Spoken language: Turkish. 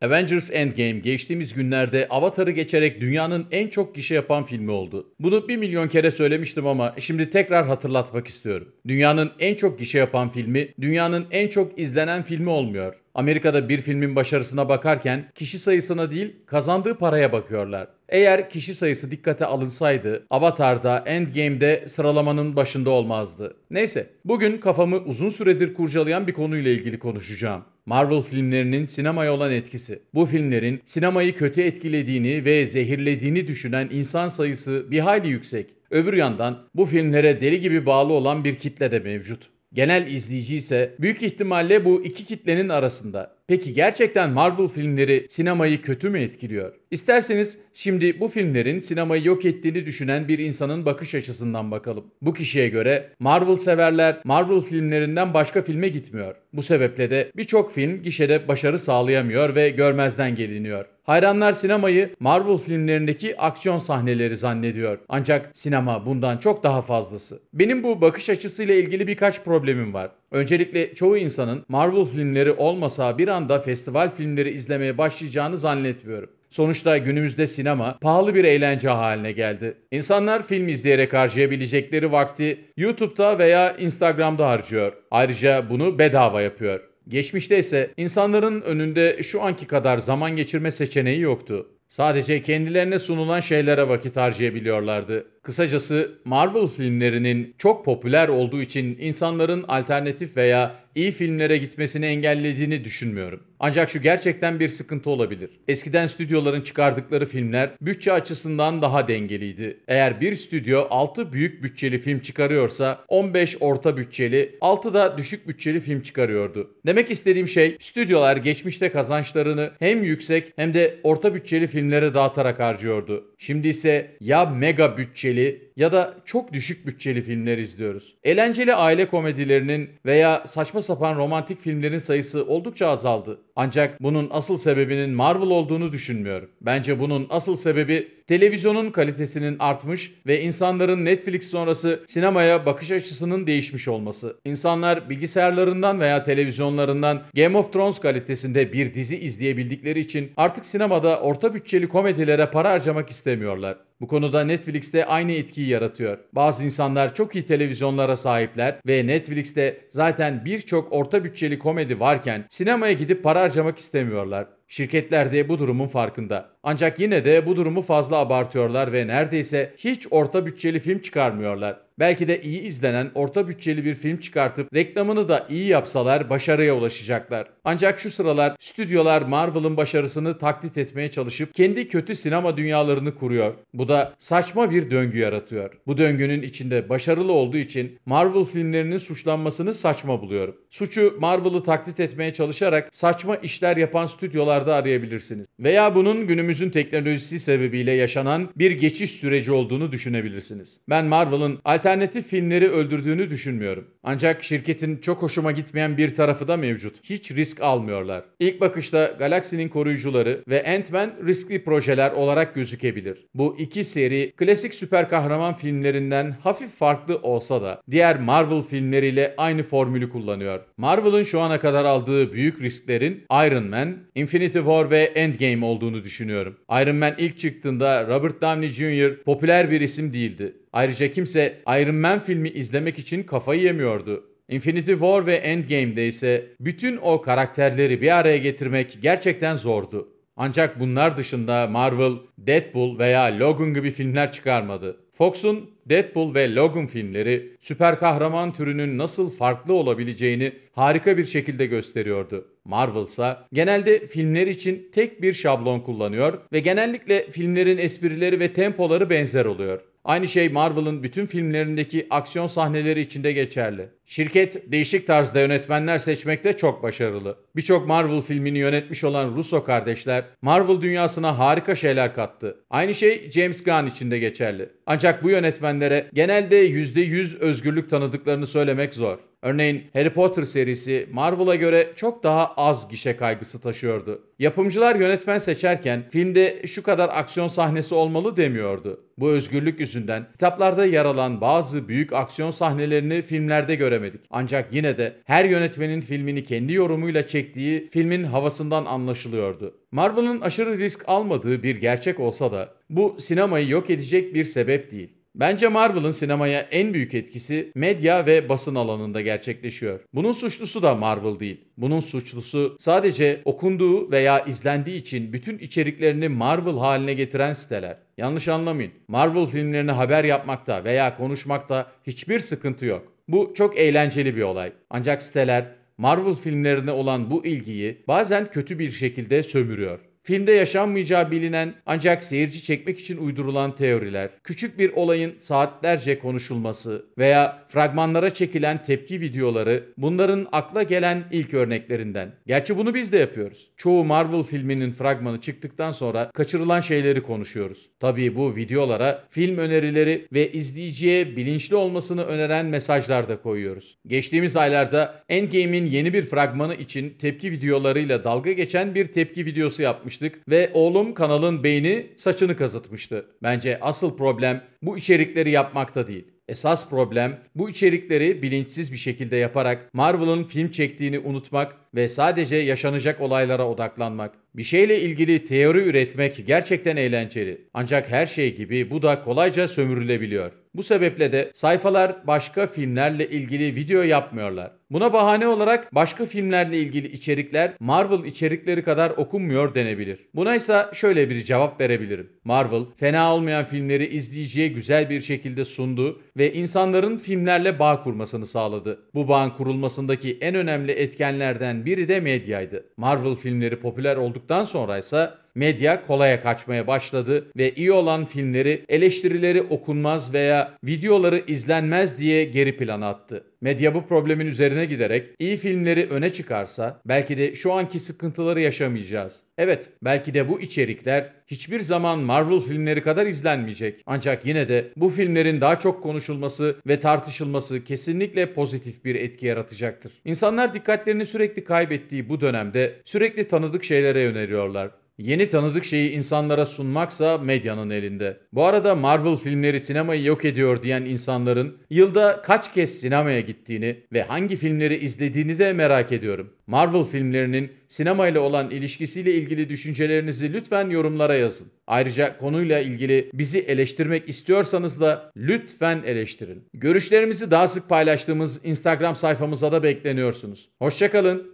Avengers Endgame geçtiğimiz günlerde Avatar'ı geçerek dünyanın en çok gişe yapan filmi oldu. Bunu bir milyon kere söylemiştim ama şimdi tekrar hatırlatmak istiyorum. Dünyanın en çok gişe yapan filmi, dünyanın en çok izlenen filmi olmuyor. Amerika'da bir filmin başarısına bakarken kişi sayısına değil kazandığı paraya bakıyorlar. Eğer kişi sayısı dikkate alınsaydı Avatar'da Endgame'de sıralamanın başında olmazdı. Neyse bugün kafamı uzun süredir kurcalayan bir konuyla ilgili konuşacağım. Marvel filmlerinin sinemaya olan etkisi. Bu filmlerin sinemayı kötü etkilediğini ve zehirlediğini düşünen insan sayısı bir hayli yüksek. Öbür yandan bu filmlere deli gibi bağlı olan bir kitle de mevcut genel izleyici ise büyük ihtimalle bu iki kitlenin arasında. Peki gerçekten Marvel filmleri sinemayı kötü mü etkiliyor? İsterseniz şimdi bu filmlerin sinemayı yok ettiğini düşünen bir insanın bakış açısından bakalım. Bu kişiye göre Marvel severler Marvel filmlerinden başka filme gitmiyor. Bu sebeple de birçok film gişede başarı sağlayamıyor ve görmezden geliniyor. Hayranlar sinemayı Marvel filmlerindeki aksiyon sahneleri zannediyor. Ancak sinema bundan çok daha fazlası. Benim bu bakış açısıyla ilgili birkaç problemim var. Öncelikle çoğu insanın Marvel filmleri olmasa bir anda festival filmleri izlemeye başlayacağını zannetmiyorum. Sonuçta günümüzde sinema pahalı bir eğlence haline geldi. İnsanlar film izleyerek harcayabilecekleri vakti YouTube'da veya Instagram'da harcıyor. Ayrıca bunu bedava yapıyor. Geçmişte ise insanların önünde şu anki kadar zaman geçirme seçeneği yoktu. Sadece kendilerine sunulan şeylere vakit harcayabiliyorlardı. Kısacası Marvel filmlerinin çok popüler olduğu için insanların alternatif veya iyi filmlere gitmesini engellediğini düşünmüyorum. Ancak şu gerçekten bir sıkıntı olabilir. Eskiden stüdyoların çıkardıkları filmler bütçe açısından daha dengeliydi. Eğer bir stüdyo 6 büyük bütçeli film çıkarıyorsa 15 orta bütçeli, 6 da düşük bütçeli film çıkarıyordu. Demek istediğim şey stüdyolar geçmişte kazançlarını hem yüksek hem de orta bütçeli filmlere dağıtarak harcıyordu. Şimdi ise ya mega bütçeli ya da çok düşük bütçeli filmler izliyoruz. Eğlenceli aile komedilerinin veya saçma sapan romantik filmlerin sayısı oldukça azaldı. Ancak bunun asıl sebebinin Marvel olduğunu düşünmüyorum. Bence bunun asıl sebebi televizyonun kalitesinin artmış ve insanların Netflix sonrası sinemaya bakış açısının değişmiş olması. İnsanlar bilgisayarlarından veya televizyonlarından Game of Thrones kalitesinde bir dizi izleyebildikleri için artık sinemada orta bütçeli komedilere para harcamak istemiyorlar. Bu konuda Netflix de aynı etkiyi yaratıyor. Bazı insanlar çok iyi televizyonlara sahipler ve Netflix'te zaten birçok orta bütçeli komedi varken sinemaya gidip para harcamak istemiyorlar. Şirketler de bu durumun farkında. Ancak yine de bu durumu fazla abartıyorlar ve neredeyse hiç orta bütçeli film çıkarmıyorlar. Belki de iyi izlenen orta bütçeli bir film çıkartıp reklamını da iyi yapsalar başarıya ulaşacaklar. Ancak şu sıralar stüdyolar Marvel'ın başarısını taklit etmeye çalışıp kendi kötü sinema dünyalarını kuruyor. Bu da saçma bir döngü yaratıyor. Bu döngünün içinde başarılı olduğu için Marvel filmlerinin suçlanmasını saçma buluyorum. Suçu Marvel'ı taklit etmeye çalışarak saçma işler yapan stüdyolarda arayabilirsiniz. Veya bunun günümüzün teknolojisi sebebiyle yaşanan bir geçiş süreci olduğunu düşünebilirsiniz. Ben Marvel'ın alternatif alternatif filmleri öldürdüğünü düşünmüyorum. Ancak şirketin çok hoşuma gitmeyen bir tarafı da mevcut. Hiç risk almıyorlar. İlk bakışta Galaksinin Koruyucuları ve Ant-Man riskli projeler olarak gözükebilir. Bu iki seri klasik süper kahraman filmlerinden hafif farklı olsa da diğer Marvel filmleriyle aynı formülü kullanıyor. Marvel'ın şu ana kadar aldığı büyük risklerin Iron Man, Infinity War ve Endgame olduğunu düşünüyorum. Iron Man ilk çıktığında Robert Downey Jr. popüler bir isim değildi. Ayrıca kimse Iron Man filmi izlemek için kafayı yemiyordu. Infinity War ve Endgame'de ise bütün o karakterleri bir araya getirmek gerçekten zordu. Ancak bunlar dışında Marvel, Deadpool veya Logan gibi filmler çıkarmadı. Fox'un Deadpool ve Logan filmleri süper kahraman türünün nasıl farklı olabileceğini harika bir şekilde gösteriyordu. Marvel ise genelde filmler için tek bir şablon kullanıyor ve genellikle filmlerin esprileri ve tempoları benzer oluyor. Aynı şey Marvel'ın bütün filmlerindeki aksiyon sahneleri içinde geçerli. Şirket değişik tarzda yönetmenler seçmekte çok başarılı. Birçok Marvel filmini yönetmiş olan Russo kardeşler Marvel dünyasına harika şeyler kattı. Aynı şey James Gunn için de geçerli. Ancak bu yönetmenlere genelde %100 özgürlük tanıdıklarını söylemek zor. Örneğin Harry Potter serisi Marvel'a göre çok daha az gişe kaygısı taşıyordu. Yapımcılar yönetmen seçerken filmde şu kadar aksiyon sahnesi olmalı demiyordu. Bu özgürlük yüzünden kitaplarda yer alan bazı büyük aksiyon sahnelerini filmlerde göre göremedik. Ancak yine de her yönetmenin filmini kendi yorumuyla çektiği filmin havasından anlaşılıyordu. Marvel'ın aşırı risk almadığı bir gerçek olsa da bu sinemayı yok edecek bir sebep değil. Bence Marvel'ın sinemaya en büyük etkisi medya ve basın alanında gerçekleşiyor. Bunun suçlusu da Marvel değil. Bunun suçlusu sadece okunduğu veya izlendiği için bütün içeriklerini Marvel haline getiren siteler. Yanlış anlamayın. Marvel filmlerini haber yapmakta veya konuşmakta hiçbir sıkıntı yok. Bu çok eğlenceli bir olay. Ancak siteler Marvel filmlerine olan bu ilgiyi bazen kötü bir şekilde sömürüyor filmde yaşanmayacağı bilinen ancak seyirci çekmek için uydurulan teoriler, küçük bir olayın saatlerce konuşulması veya fragmanlara çekilen tepki videoları bunların akla gelen ilk örneklerinden. Gerçi bunu biz de yapıyoruz. Çoğu Marvel filminin fragmanı çıktıktan sonra kaçırılan şeyleri konuşuyoruz. Tabii bu videolara film önerileri ve izleyiciye bilinçli olmasını öneren mesajlar da koyuyoruz. Geçtiğimiz aylarda Endgame'in yeni bir fragmanı için tepki videolarıyla dalga geçen bir tepki videosu yapmıştık tartışmıştık ve oğlum kanalın beyni saçını kazıtmıştı. Bence asıl problem bu içerikleri yapmakta değil. Esas problem bu içerikleri bilinçsiz bir şekilde yaparak Marvel'ın film çektiğini unutmak ve sadece yaşanacak olaylara odaklanmak. Bir şeyle ilgili teori üretmek gerçekten eğlenceli. Ancak her şey gibi bu da kolayca sömürülebiliyor. Bu sebeple de sayfalar başka filmlerle ilgili video yapmıyorlar. Buna bahane olarak başka filmlerle ilgili içerikler Marvel içerikleri kadar okunmuyor denebilir. Buna ise şöyle bir cevap verebilirim. Marvel fena olmayan filmleri izleyiciye güzel bir şekilde sundu ve insanların filmlerle bağ kurmasını sağladı. Bu bağın kurulmasındaki en önemli etkenlerden biri de medyaydı. Marvel filmleri popüler olduktan sonra ise medya kolaya kaçmaya başladı ve iyi olan filmleri eleştirileri okunmaz veya videoları izlenmez diye geri plana attı. Medya bu problemin üzerine giderek iyi filmleri öne çıkarsa belki de şu anki sıkıntıları yaşamayacağız. Evet, belki de bu içerikler hiçbir zaman Marvel filmleri kadar izlenmeyecek. Ancak yine de bu filmlerin daha çok konuşulması ve tartışılması kesinlikle pozitif bir etki yaratacaktır. İnsanlar dikkatlerini sürekli kaybettiği bu dönemde sürekli tanıdık şeylere yöneliyorlar. Yeni tanıdık şeyi insanlara sunmaksa medyanın elinde. Bu arada Marvel filmleri sinemayı yok ediyor diyen insanların yılda kaç kez sinemaya gittiğini ve hangi filmleri izlediğini de merak ediyorum. Marvel filmlerinin sinemayla olan ilişkisiyle ilgili düşüncelerinizi lütfen yorumlara yazın. Ayrıca konuyla ilgili bizi eleştirmek istiyorsanız da lütfen eleştirin. Görüşlerimizi daha sık paylaştığımız Instagram sayfamıza da bekleniyorsunuz. Hoşçakalın.